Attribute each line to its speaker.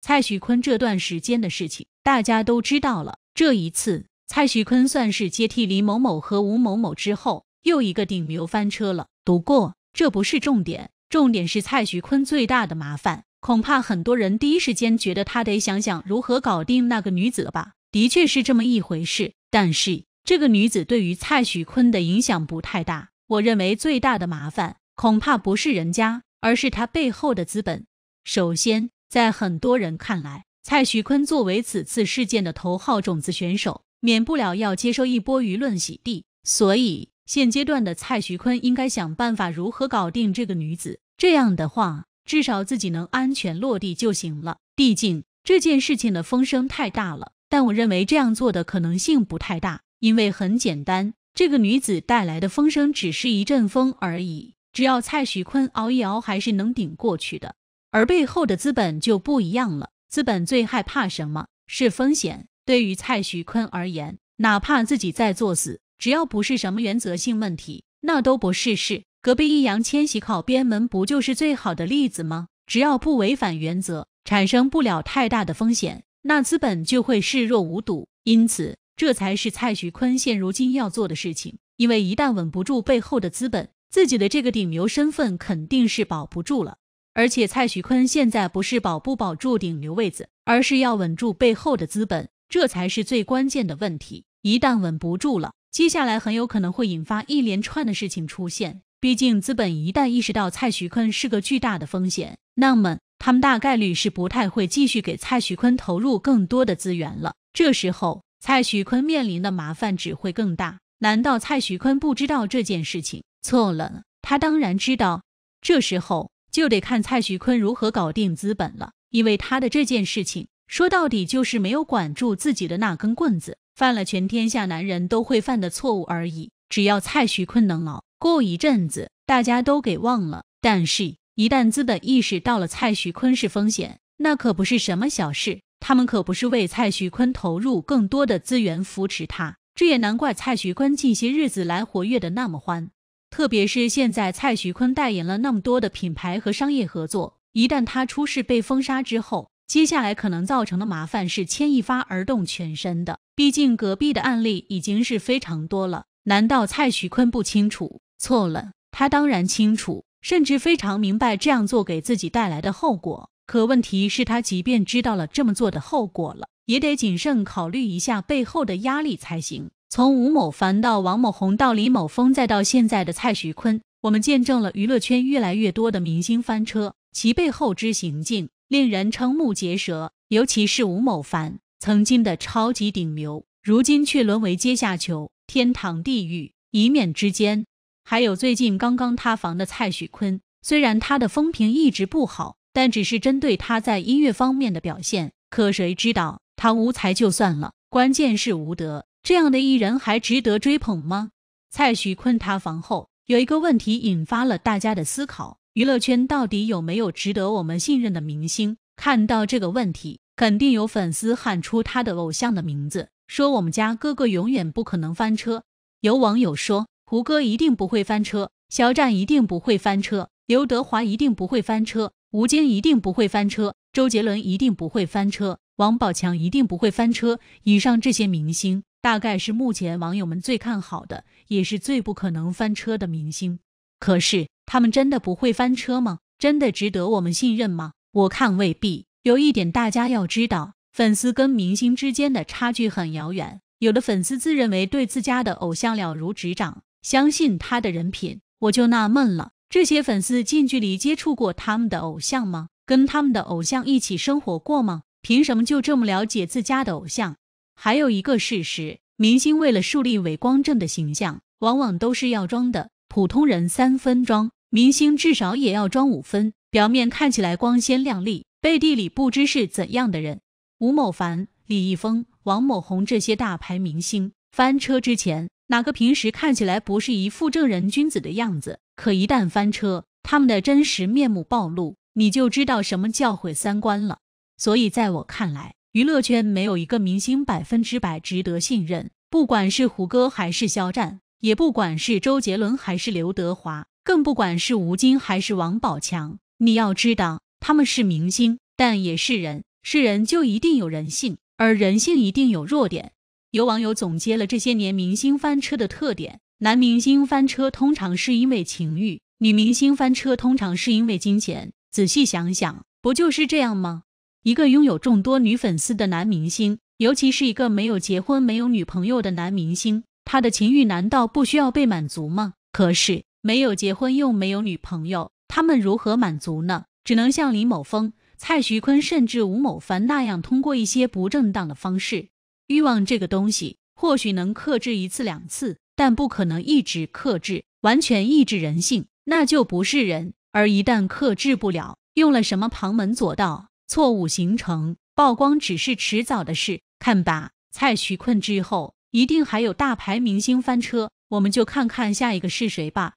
Speaker 1: 蔡徐坤这段时间的事情，大家都知道了。这一次，蔡徐坤算是接替李某某和吴某某之后又一个顶流翻车了。不过，这不是重点，重点是蔡徐坤最大的麻烦，恐怕很多人第一时间觉得他得想想如何搞定那个女子吧。的确是这么一回事，但是这个女子对于蔡徐坤的影响不太大。我认为最大的麻烦恐怕不是人家，而是他背后的资本。首先。在很多人看来，蔡徐坤作为此次事件的头号种子选手，免不了要接受一波舆论洗地。所以，现阶段的蔡徐坤应该想办法如何搞定这个女子，这样的话，至少自己能安全落地就行了。毕竟这件事情的风声太大了，但我认为这样做的可能性不太大，因为很简单，这个女子带来的风声只是一阵风而已，只要蔡徐坤熬一熬，还是能顶过去的。而背后的资本就不一样了。资本最害怕什么是风险？对于蔡徐坤而言，哪怕自己在作死，只要不是什么原则性问题，那都不是事。隔壁易烊千玺靠边门不就是最好的例子吗？只要不违反原则，产生不了太大的风险，那资本就会视若无睹。因此，这才是蔡徐坤现如今要做的事情。因为一旦稳不住背后的资本，自己的这个顶流身份肯定是保不住了。而且蔡徐坤现在不是保不保住顶流位子，而是要稳住背后的资本，这才是最关键的问题。一旦稳不住了，接下来很有可能会引发一连串的事情出现。毕竟资本一旦意识到蔡徐坤是个巨大的风险，那么他们大概率是不太会继续给蔡徐坤投入更多的资源了。这时候蔡徐坤面临的麻烦只会更大。难道蔡徐坤不知道这件事情？错了，他当然知道。这时候。就得看蔡徐坤如何搞定资本了，因为他的这件事情说到底就是没有管住自己的那根棍子，犯了全天下男人都会犯的错误而已。只要蔡徐坤能熬过一阵子，大家都给忘了。但是，一旦资本意识到了蔡徐坤是风险，那可不是什么小事，他们可不是为蔡徐坤投入更多的资源扶持他。这也难怪蔡徐坤近些日子来活跃的那么欢。特别是现在蔡徐坤代言了那么多的品牌和商业合作，一旦他出事被封杀之后，接下来可能造成的麻烦是牵一发而动全身的。毕竟隔壁的案例已经是非常多了，难道蔡徐坤不清楚？错了，他当然清楚，甚至非常明白这样做给自己带来的后果。可问题是，他即便知道了这么做的后果了，也得谨慎考虑一下背后的压力才行。从吴某凡到王某红到李某峰，再到现在的蔡徐坤，我们见证了娱乐圈越来越多的明星翻车，其背后之行径令人瞠目结舌。尤其是吴某凡，曾经的超级顶流，如今却沦为阶下囚，天堂地狱一面之间。还有最近刚刚塌房的蔡徐坤，虽然他的风评一直不好，但只是针对他在音乐方面的表现。可谁知道他无才就算了，关键是无德。这样的艺人还值得追捧吗？蔡徐坤塌房后，有一个问题引发了大家的思考：娱乐圈到底有没有值得我们信任的明星？看到这个问题，肯定有粉丝喊出他的偶像的名字，说我们家哥哥永远不可能翻车。有网友说，胡歌一定不会翻车，肖战一定不会翻车，刘德华一定不会翻车，吴京一定不会翻车，周杰伦一定不会翻车，王宝强一定不会翻车。以上这些明星。大概是目前网友们最看好的，也是最不可能翻车的明星。可是他们真的不会翻车吗？真的值得我们信任吗？我看未必。有一点大家要知道，粉丝跟明星之间的差距很遥远。有的粉丝自认为对自家的偶像了如指掌，相信他的人品，我就纳闷了：这些粉丝近距离接触过他们的偶像吗？跟他们的偶像一起生活过吗？凭什么就这么了解自家的偶像？还有一个事实，明星为了树立伪光正的形象，往往都是要装的。普通人三分装，明星至少也要装五分，表面看起来光鲜亮丽，背地里不知是怎样的人。吴某凡、李易峰、王某红这些大牌明星翻车之前，哪个平时看起来不是一副正人君子的样子？可一旦翻车，他们的真实面目暴露，你就知道什么叫毁三观了。所以，在我看来，娱乐圈没有一个明星百分之百值得信任，不管是胡歌还是肖战，也不管是周杰伦还是刘德华，更不管是吴京还是王宝强。你要知道，他们是明星，但也是人，是人就一定有人性，而人性一定有弱点。有网友总结了这些年明星翻车的特点：男明星翻车通常是因为情欲，女明星翻车通常是因为金钱。仔细想想，不就是这样吗？一个拥有众多女粉丝的男明星，尤其是一个没有结婚、没有女朋友的男明星，他的情欲难道不需要被满足吗？可是没有结婚又没有女朋友，他们如何满足呢？只能像李某峰、蔡徐坤，甚至吴某凡那样，通过一些不正当的方式。欲望这个东西，或许能克制一次两次，但不可能一直克制，完全抑制人性，那就不是人。而一旦克制不了，用了什么旁门左道。错误形成曝光只是迟早的事，看吧，蔡徐坤之后一定还有大牌明星翻车，我们就看看下一个是谁吧。